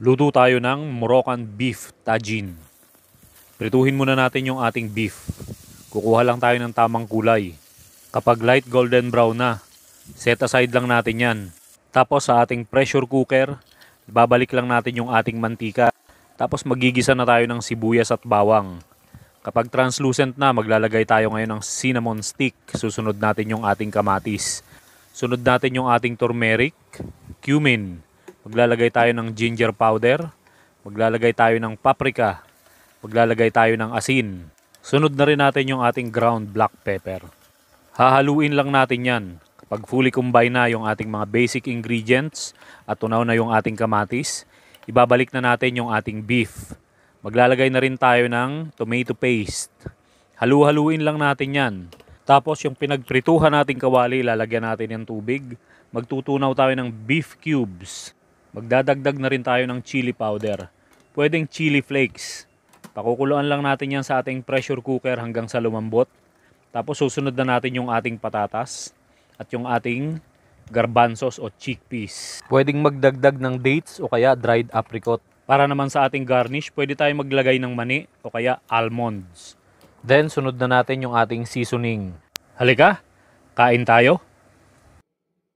Luto tayo ng Moroccan beef tagine. Prituhin muna natin yung ating beef. Kukuha lang tayo ng tamang kulay. Kapag light golden brown na, set aside lang natin yan. Tapos sa ating pressure cooker, babalik lang natin yung ating mantika. Tapos magigisa na tayo ng sibuyas at bawang. Kapag translucent na, maglalagay tayo ngayon ng cinnamon stick. Susunod natin yung ating kamatis. Sunod natin yung ating turmeric, cumin, Maglalagay tayo ng ginger powder. Maglalagay tayo ng paprika. Maglalagay tayo ng asin. Sunod na rin natin yung ating ground black pepper. Hahaluin lang natin yan kapag fully combine na yung ating mga basic ingredients at tunaw na yung ating kamatis. Ibabalik na natin yung ating beef. Maglalagay na rin tayo ng tomato paste. Halu-haluin lang natin yan. Tapos yung pinagprituhan nating kawali, lalagyan natin ng tubig. Magtutunaw tayo ng beef cubes. Magdadagdag na rin tayo ng chili powder. Pwedeng chili flakes. Pakukuluan lang natin yan sa ating pressure cooker hanggang sa lumambot. Tapos susunod na natin yung ating patatas at yung ating garbanzos o chickpeas. Pwedeng magdagdag ng dates o kaya dried apricot. Para naman sa ating garnish, pwede tayo maglagay ng mani o kaya almonds. Then sunod na natin yung ating seasoning. Halika, kain tayo.